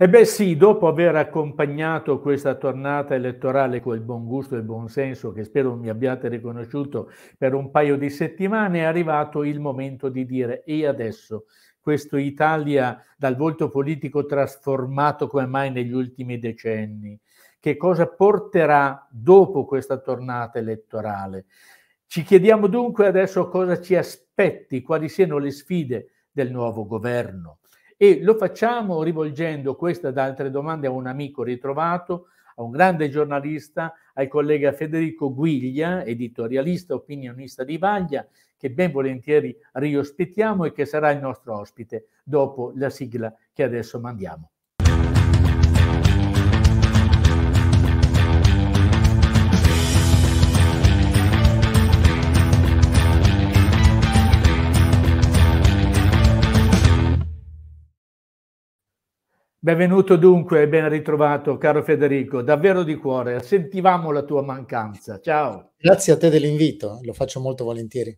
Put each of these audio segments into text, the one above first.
E beh sì, dopo aver accompagnato questa tornata elettorale col buon gusto e buon senso che spero mi abbiate riconosciuto per un paio di settimane, è arrivato il momento di dire e adesso questo Italia dal volto politico trasformato come mai negli ultimi decenni, che cosa porterà dopo questa tornata elettorale. Ci chiediamo dunque adesso cosa ci aspetti, quali siano le sfide del nuovo governo e lo facciamo rivolgendo questa ad altre domande a un amico ritrovato, a un grande giornalista, al collega Federico Guiglia, editorialista, opinionista di Vaglia, che ben volentieri riospitiamo e che sarà il nostro ospite dopo la sigla che adesso mandiamo. Benvenuto dunque e ben ritrovato, caro Federico, davvero di cuore, sentivamo la tua mancanza. Ciao. Grazie a te dell'invito, lo faccio molto volentieri.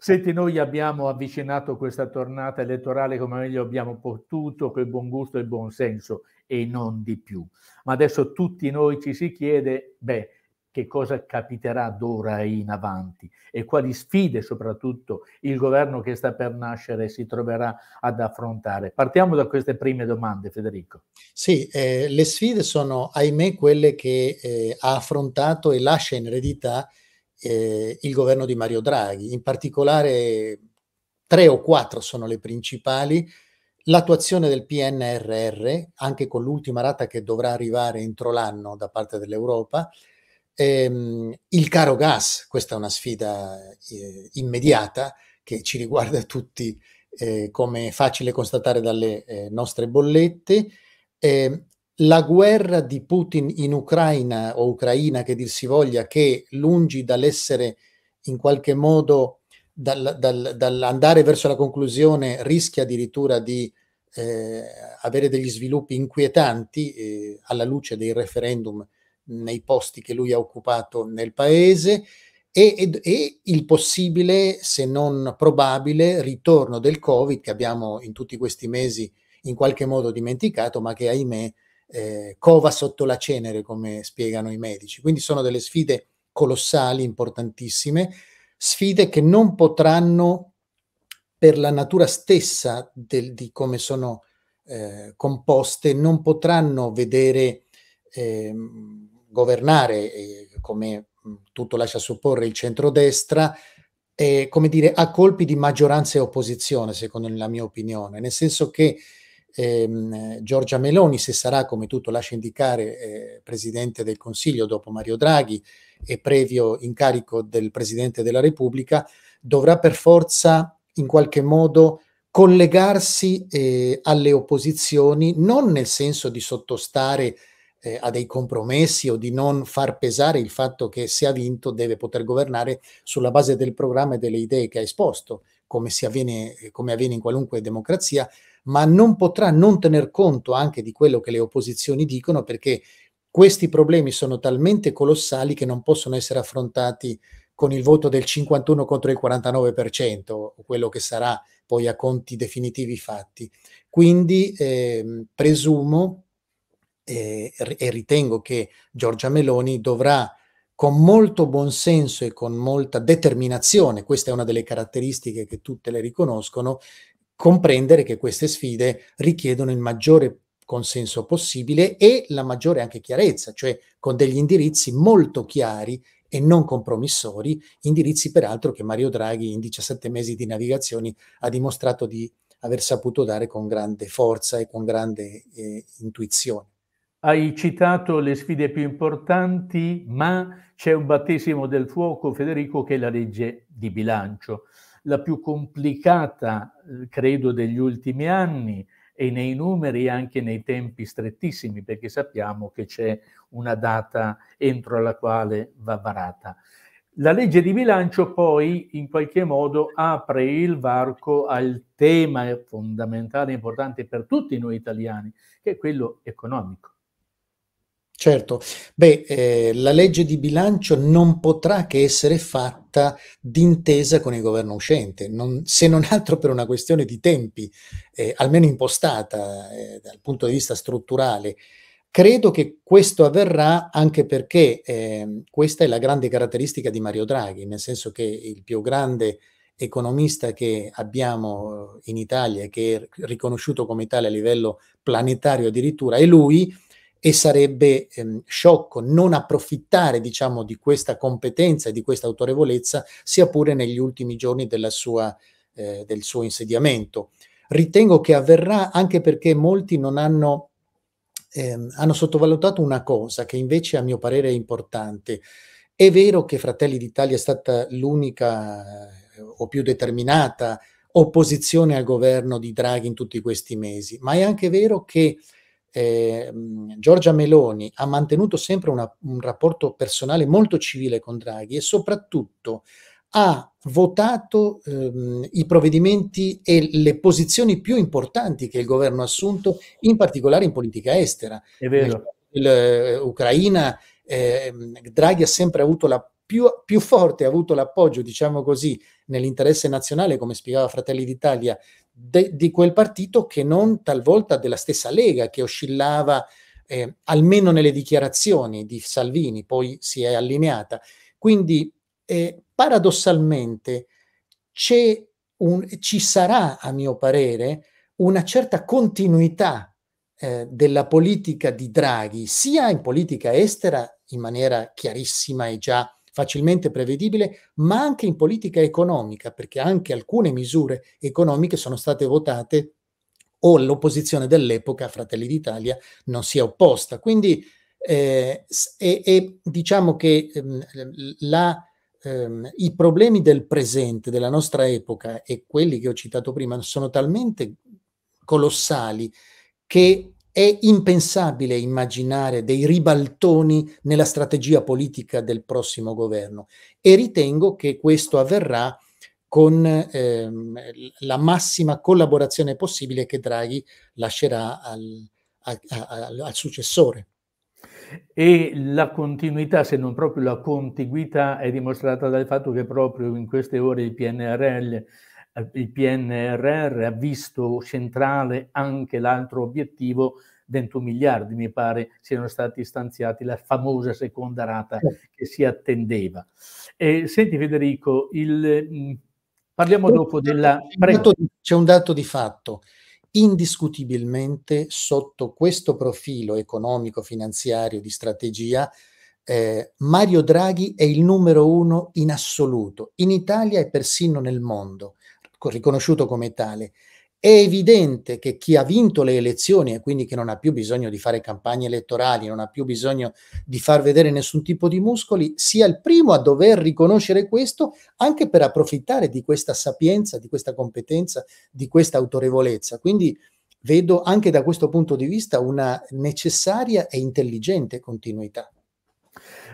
Senti, noi abbiamo avvicinato questa tornata elettorale come meglio abbiamo potuto, col buon gusto e il buon senso, e non di più. Ma adesso tutti noi ci si chiede, beh, che cosa capiterà d'ora in avanti e quali sfide soprattutto il governo che sta per nascere si troverà ad affrontare. Partiamo da queste prime domande, Federico. Sì, eh, le sfide sono ahimè quelle che eh, ha affrontato e lascia in eredità eh, il governo di Mario Draghi, in particolare tre o quattro sono le principali. L'attuazione del PNRR, anche con l'ultima rata che dovrà arrivare entro l'anno da parte dell'Europa, Ehm, il caro gas, questa è una sfida eh, immediata che ci riguarda tutti, eh, come è facile constatare dalle eh, nostre bollette. Ehm, la guerra di Putin in Ucraina o Ucraina che dir si voglia, che lungi dall'essere in qualche modo dal, dal, dall'andare verso la conclusione rischia addirittura di eh, avere degli sviluppi inquietanti eh, alla luce dei referendum nei posti che lui ha occupato nel paese e, e, e, il possibile, se non probabile, ritorno del Covid che abbiamo in tutti questi mesi in qualche modo dimenticato, ma che ahimè eh, cova sotto la cenere, come spiegano i medici. Quindi sono delle sfide colossali, importantissime, sfide che non potranno, per la natura stessa del, di come sono eh, composte, non potranno vedere... Eh, governare, eh, come tutto lascia supporre, il centrodestra, eh, come dire, a colpi di maggioranza e opposizione, secondo la mia opinione, nel senso che ehm, Giorgia Meloni, se sarà, come tutto lascia indicare, eh, Presidente del Consiglio dopo Mario Draghi e previo incarico del Presidente della Repubblica, dovrà per forza in qualche modo collegarsi eh, alle opposizioni, non nel senso di sottostare eh, a dei compromessi o di non far pesare il fatto che se ha vinto deve poter governare sulla base del programma e delle idee che ha esposto, come, avviene, eh, come avviene in qualunque democrazia, ma non potrà non tener conto anche di quello che le opposizioni dicono perché questi problemi sono talmente colossali che non possono essere affrontati con il voto del 51 contro il 49%, quello che sarà poi a conti definitivi fatti. Quindi eh, presumo e, e ritengo che Giorgia Meloni dovrà con molto buonsenso e con molta determinazione, questa è una delle caratteristiche che tutte le riconoscono, comprendere che queste sfide richiedono il maggiore consenso possibile e la maggiore anche chiarezza, cioè con degli indirizzi molto chiari e non compromissori, indirizzi peraltro che Mario Draghi in 17 mesi di navigazioni ha dimostrato di aver saputo dare con grande forza e con grande eh, intuizione. Hai citato le sfide più importanti, ma c'è un battesimo del fuoco, Federico, che è la legge di bilancio, la più complicata, eh, credo, degli ultimi anni e nei numeri anche nei tempi strettissimi, perché sappiamo che c'è una data entro la quale va varata. La legge di bilancio poi in qualche modo apre il varco al tema fondamentale e importante per tutti noi italiani, che è quello economico. Certo, beh, eh, la legge di bilancio non potrà che essere fatta d'intesa con il governo uscente, non, se non altro per una questione di tempi, eh, almeno impostata eh, dal punto di vista strutturale. Credo che questo avverrà anche perché ehm, questa è la grande caratteristica di Mario Draghi, nel senso che il più grande economista che abbiamo in Italia, che è riconosciuto come tale a livello planetario addirittura, è lui e sarebbe ehm, sciocco non approfittare, diciamo, di questa competenza e di questa autorevolezza, sia pure negli ultimi giorni sua, eh, del suo insediamento. Ritengo che avverrà anche perché molti non hanno, ehm, hanno sottovalutato una cosa che invece a mio parere è importante. È vero che Fratelli d'Italia è stata l'unica eh, o più determinata opposizione al governo di Draghi in tutti questi mesi, ma è anche vero che eh, Giorgia Meloni ha mantenuto sempre una, un rapporto personale molto civile con Draghi e soprattutto ha votato ehm, i provvedimenti e le posizioni più importanti che il governo ha assunto, in particolare in politica estera. È vero. L'Ucraina, eh, ehm, Draghi ha sempre avuto la più, più, forte, ha avuto l'appoggio, diciamo così, nell'interesse nazionale, come spiegava Fratelli d'Italia, de, di quel partito che non talvolta della stessa Lega che oscillava eh, almeno nelle dichiarazioni di Salvini, poi si è allineata. Quindi eh, paradossalmente un, ci sarà, a mio parere, una certa continuità eh, della politica di Draghi, sia in politica estera in maniera chiarissima e già facilmente prevedibile, ma anche in politica economica, perché anche alcune misure economiche sono state votate o l'opposizione dell'epoca, Fratelli d'Italia, non si è opposta. Quindi eh, e, e diciamo che ehm, la, ehm, i problemi del presente, della nostra epoca e quelli che ho citato prima sono talmente colossali che è impensabile immaginare dei ribaltoni nella strategia politica del prossimo governo e ritengo che questo avverrà con ehm, la massima collaborazione possibile che Draghi lascerà al, a, al, successore. E la continuità, se non proprio la contiguità, è dimostrata dal fatto che proprio in queste ore il PNRL eh, il PNRR ha visto centrale anche l'altro obiettivo 21 miliardi mi pare siano stati stanziati la famosa seconda rata che si attendeva. Eh, senti Federico, il, mm, parliamo dopo della... Prego. C'è un dato di fatto. Indiscutibilmente sotto questo profilo economico, finanziario, di strategia, eh, Mario Draghi è il numero uno in assoluto, in Italia e persino nel mondo riconosciuto come tale. È evidente che chi ha vinto le elezioni e quindi che non ha più bisogno di fare campagne elettorali, non ha più bisogno di far vedere nessun tipo di muscoli, sia il primo a dover riconoscere questo anche per approfittare di questa sapienza, di questa competenza, di questa autorevolezza. Quindi vedo anche da questo punto di vista una necessaria e intelligente continuità.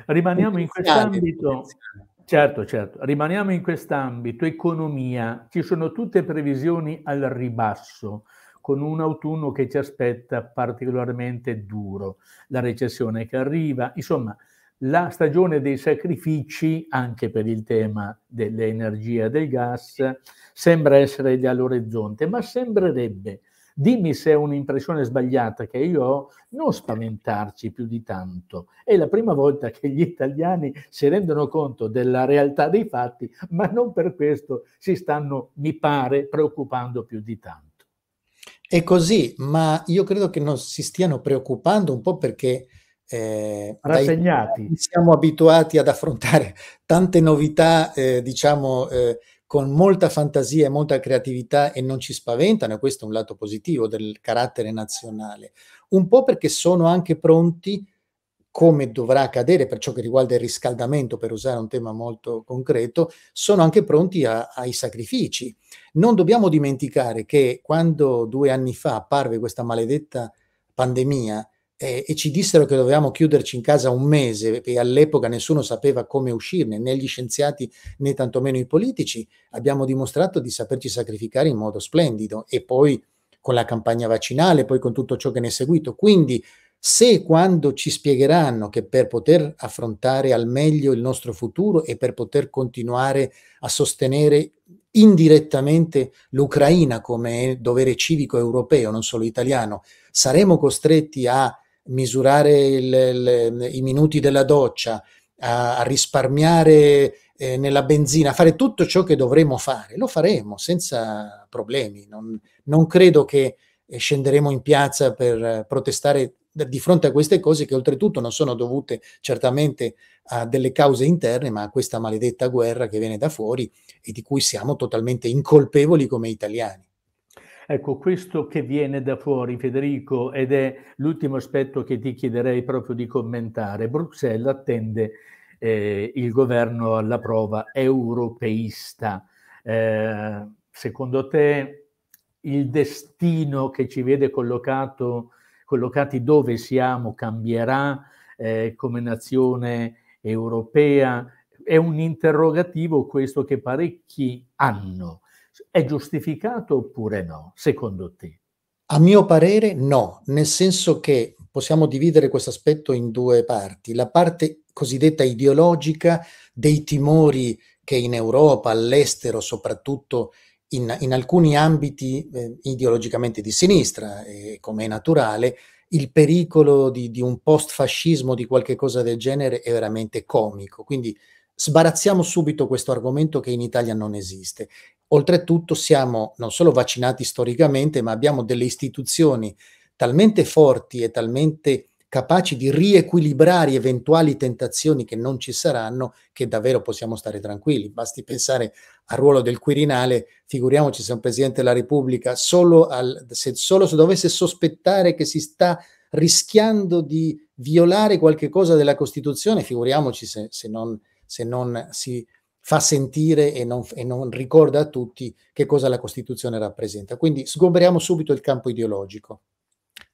Rimaniamo in quest'ambito. Potenziale Certo, certo. Rimaniamo in quest'ambito, economia. Ci sono tutte previsioni al ribasso, con un autunno che ci aspetta particolarmente duro, la recessione che arriva, insomma, la stagione dei sacrifici, anche per il tema dell'energia e del gas, sembra essere all'orizzonte, ma sembrerebbe Dimmi se è un'impressione sbagliata che io ho, non spaventarci più di tanto. È la prima volta che gli italiani si rendono conto della realtà dei fatti, ma non per questo si stanno, mi pare, preoccupando più di tanto. È così, ma io credo che non si stiano preoccupando un po' perché eh, rassegnati. Dai, siamo abituati ad affrontare tante novità, eh, diciamo, eh, con molta fantasia e molta creatività e non ci spaventano, questo è un lato positivo del carattere nazionale, un po' perché sono anche pronti, come dovrà accadere per ciò che riguarda il riscaldamento, per usare un tema molto concreto, sono anche pronti a, ai sacrifici. Non dobbiamo dimenticare che quando due anni fa apparve questa maledetta pandemia, eh, e ci dissero che dovevamo chiuderci in casa un mese e all'epoca nessuno sapeva come uscirne, né gli scienziati né tantomeno i politici, abbiamo dimostrato di saperci sacrificare in modo splendido e poi con la campagna vaccinale, poi con tutto ciò che ne è seguito. Quindi se e quando ci spiegheranno che per poter affrontare al meglio il nostro futuro e per poter continuare a sostenere indirettamente l'Ucraina come dovere civico europeo, non solo italiano, saremo costretti a misurare il, il, i minuti della doccia, a, a risparmiare eh, nella benzina, a fare tutto ciò che dovremo fare, lo faremo senza problemi. Non, non credo che eh, scenderemo in piazza per protestare di fronte a queste cose che oltretutto non sono dovute certamente a delle cause interne, ma a questa maledetta guerra che viene da fuori e di cui siamo totalmente incolpevoli come italiani. Ecco, questo che viene da fuori, Federico, ed è l'ultimo aspetto che ti chiederei proprio di commentare. Bruxelles attende eh, il governo alla prova europeista. Eh, secondo te il destino che ci vede collocato, collocati dove siamo cambierà eh, come nazione europea? È un interrogativo questo che parecchi hanno è giustificato oppure no, secondo te? A mio parere no, nel senso che possiamo dividere questo aspetto in due parti. La parte cosiddetta ideologica dei timori che in Europa, all'estero, soprattutto in, in alcuni ambiti eh, ideologicamente di sinistra, eh, come è naturale, il pericolo di, di un post-fascismo, di qualche cosa del genere, è veramente comico. Quindi sbarazziamo subito questo argomento che in Italia non esiste. Oltretutto siamo non solo vaccinati storicamente, ma abbiamo delle istituzioni talmente forti e talmente capaci di riequilibrare eventuali tentazioni che non ci saranno, che davvero possiamo stare tranquilli. Basti pensare al ruolo del Quirinale, figuriamoci se un Presidente della Repubblica solo, al, se, solo se dovesse sospettare che si sta rischiando di violare qualche cosa della Costituzione, figuriamoci se, se non se non si fa sentire e non, e non, ricorda a tutti che cosa la Costituzione rappresenta. Quindi sgombriamo subito il campo ideologico.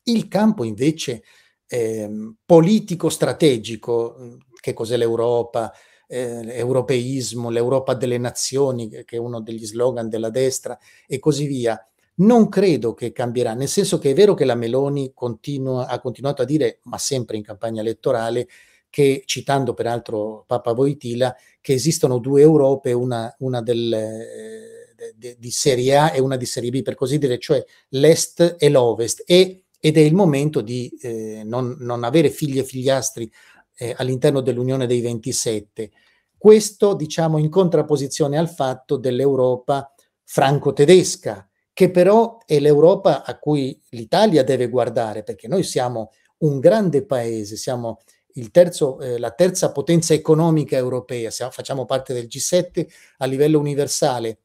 Il campo invece eh, politico-strategico, che cos'è l'Europa, eh, l'europeismo, l'Europa delle nazioni, che è uno degli slogan della destra, e così via, non credo che cambierà, nel senso che è vero che la Meloni continua, ha continuato a dire, ma sempre in campagna elettorale, che, citando peraltro Papa Voitila, che esistono due Europe, una, una del, eh, de, di serie A e una di serie B, per così dire, cioè l'est e l'ovest, e, ed è il momento di eh, non, non, avere figli e figliastri eh, all'interno dell'Unione dei 27. Questo, diciamo, in contrapposizione al fatto dell'Europa franco-tedesca, che però è l'Europa a cui l'Italia deve guardare, perché noi siamo un grande paese, siamo terzo, eh, la terza potenza economica europea, se facciamo parte del G7 a livello universale,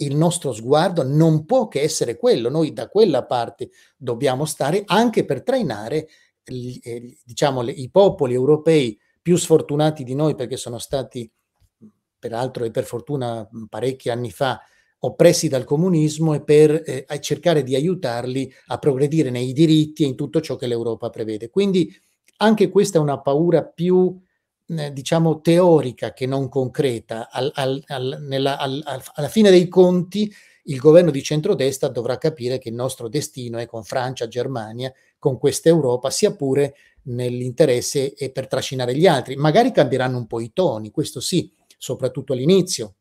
il nostro sguardo non può che essere quello, noi da quella parte dobbiamo stare anche per trainare eh, diciamo, i popoli europei più sfortunati di noi perché sono stati, peraltro e per fortuna parecchi anni fa, oppressi dal comunismo e per eh, cercare di aiutarli a progredire nei diritti e in tutto ciò che l'Europa prevede. Quindi anche questa è una paura più eh, diciamo teorica che non concreta. Al, al, al, nella, alla fine dei conti il governo di centrodestra dovrà capire che il nostro destino è con Francia, Germania, con questa Europa, sia pure nell'interesse e per trascinare gli altri. Magari cambieranno un po' i toni, questo sì, soprattutto all'inizio.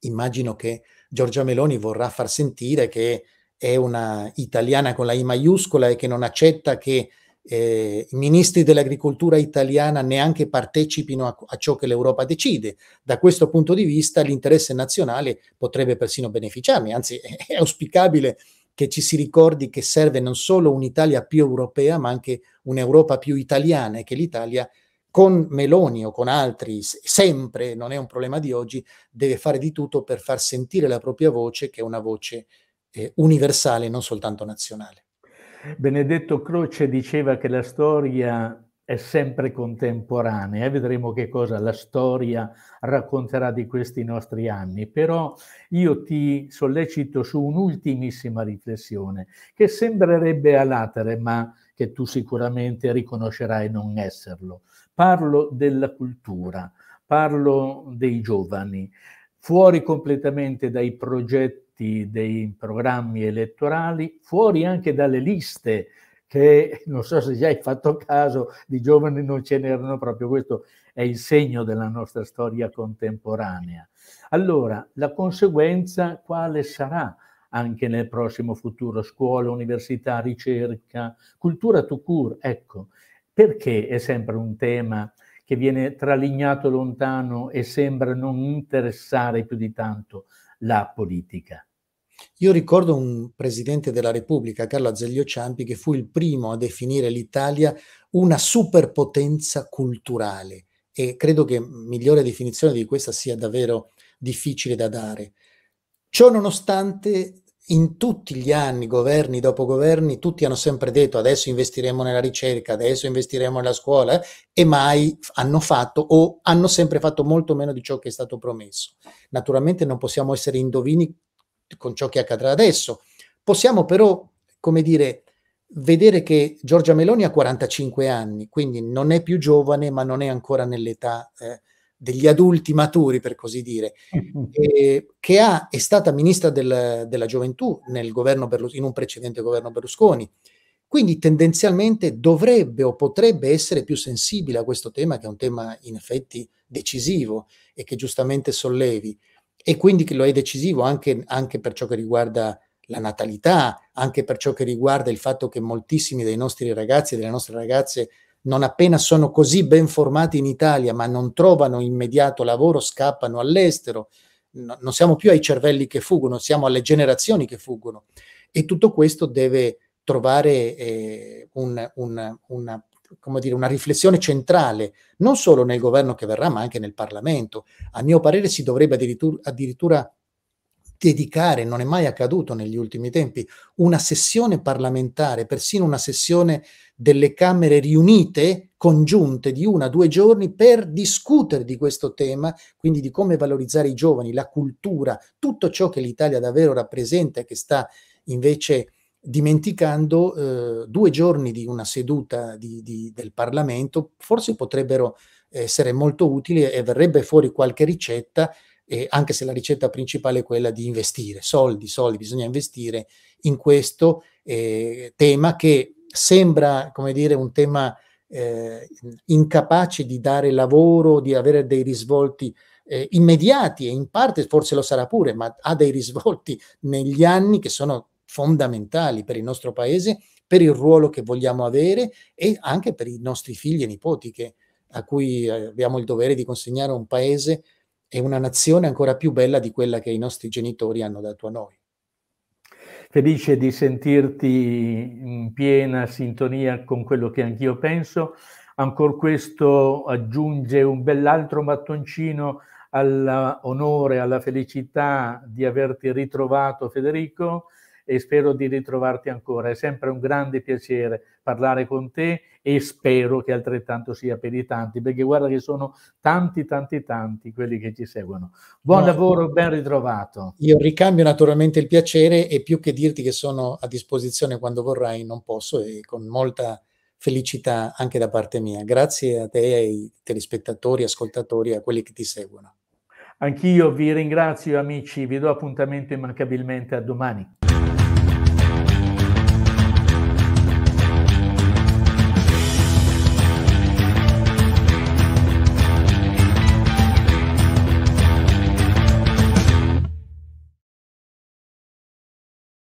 Immagino che Giorgia Meloni vorrà far sentire che è una italiana con la I maiuscola e che non accetta che eh, i ministri dell'agricoltura italiana neanche partecipino a, a, ciò che l'Europa decide. Da questo punto di vista l'interesse nazionale potrebbe persino beneficiarne, anzi è auspicabile che ci si ricordi che serve non solo un'Italia più europea, ma anche un'Europa più italiana e che l'Italia con Meloni o con altri, sempre, non è un problema di oggi, deve fare di tutto per far sentire la propria voce, che è una voce eh, universale, non soltanto nazionale. Benedetto Croce diceva che la storia è sempre contemporanea e vedremo che cosa la storia racconterà di questi nostri anni, però io ti sollecito su un'ultimissima riflessione che sembrerebbe alatere ma che tu sicuramente riconoscerai non esserlo. Parlo della cultura, parlo dei giovani, fuori completamente dai progetti effetti dei programmi elettorali, fuori anche dalle liste, che non so se già hai fatto caso, di giovani non ce n'erano proprio, questo è il segno della nostra storia contemporanea. Allora, la conseguenza quale sarà anche nel prossimo futuro? Scuola, università, ricerca, cultura to cure, ecco, perché è sempre un tema che viene tralignato lontano e sembra non interessare più di tanto la politica. Io ricordo un presidente della Repubblica, Carlo Azeglio Ciampi, che fu il primo a definire l'Italia una superpotenza culturale e credo che migliore definizione di questa sia davvero difficile da dare. Ciò nonostante in tutti gli anni, governi dopo governi, tutti hanno sempre detto adesso investiremo nella ricerca, adesso investiremo nella scuola e mai hanno fatto o hanno sempre fatto molto meno di ciò che è stato promesso. Naturalmente non possiamo essere indovini con ciò che accadrà adesso. Possiamo però, come dire, vedere che Giorgia Meloni ha 45 anni, quindi non è più giovane, ma non è ancora nell'età eh, degli adulti maturi, per così dire, e, che ha, è stata ministra del, della gioventù Berlus- in un precedente governo Berlusconi. Quindi tendenzialmente dovrebbe o potrebbe essere più sensibile a questo tema, che è un tema in effetti decisivo e che giustamente sollevi e quindi lo è decisivo anche, anche per ciò che riguarda la natalità, anche per ciò che riguarda il fatto che moltissimi dei nostri ragazzi e delle nostre ragazze non appena sono così ben formati in Italia ma non trovano immediato lavoro, scappano all'estero, no, non siamo più ai cervelli che fuggono, siamo alle generazioni che fuggono e tutto questo deve trovare eh, un, un, una come dire, una riflessione centrale, non solo nel governo che verrà, ma anche nel Parlamento. A mio parere si dovrebbe addirittura, addirittura dedicare, non è mai accaduto negli ultimi tempi, una sessione parlamentare, persino una sessione delle Camere riunite, congiunte di una, o due giorni, per discutere di questo tema, quindi di come valorizzare i giovani, la cultura, tutto ciò che l'Italia davvero rappresenta e che sta invece dimenticando eh, due giorni di una seduta di, di, del Parlamento, forse potrebbero essere molto utili e verrebbe fuori qualche ricetta, eh, anche se la ricetta principale è quella di investire, soldi, soldi, bisogna investire in questo eh, tema che sembra, come dire, un tema eh, incapace di dare lavoro, di avere dei risvolti eh, immediati e in parte forse lo sarà pure, ma ha dei risvolti negli anni che sono fondamentali per il nostro paese, per il ruolo che vogliamo avere e anche per i nostri figli e nipoti che, a cui eh, abbiamo il dovere di consegnare un paese e una nazione ancora più bella di quella che i nostri genitori hanno dato a noi. Felice di sentirti in piena sintonia con quello che anch'io penso. Ancora questo aggiunge un bell'altro mattoncino all'onore, alla felicità di averti ritrovato Federico e spero di ritrovarti ancora. È sempre un grande piacere parlare con te e spero che altrettanto sia per i tanti, perché guarda che sono tanti, tanti, tanti quelli che ci seguono. Buon no, lavoro, ben ritrovato. Io ricambio naturalmente il piacere e più che dirti che sono a disposizione quando vorrai, non posso e con molta felicità anche da parte mia. Grazie a te, ai telespettatori, ascoltatori, a quelli che ti seguono. Anch'io vi ringrazio amici, vi do appuntamento immancabilmente a domani.